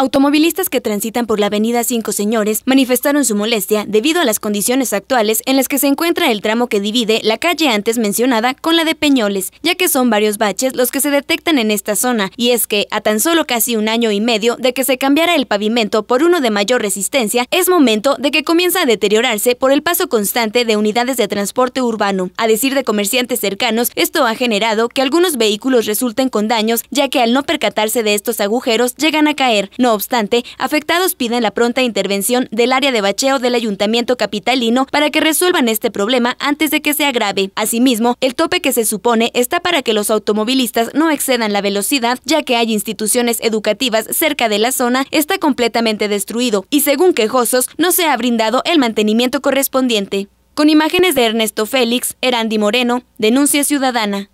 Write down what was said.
Automovilistas que transitan por la avenida Cinco Señores manifestaron su molestia debido a las condiciones actuales en las que se encuentra el tramo que divide la calle antes mencionada con la de Peñoles, ya que son varios baches los que se detectan en esta zona, y es que, a tan solo casi un año y medio de que se cambiara el pavimento por uno de mayor resistencia, es momento de que comienza a deteriorarse por el paso constante de unidades de transporte urbano. A decir de comerciantes cercanos, esto ha generado que algunos vehículos resulten con daños, ya que al no percatarse de estos agujeros llegan a caer. No obstante, afectados piden la pronta intervención del área de bacheo del Ayuntamiento Capitalino para que resuelvan este problema antes de que se agrave. Asimismo, el tope que se supone está para que los automovilistas no excedan la velocidad, ya que hay instituciones educativas cerca de la zona, está completamente destruido y según quejosos no se ha brindado el mantenimiento correspondiente. Con imágenes de Ernesto Félix, Erandi Moreno, Denuncia Ciudadana.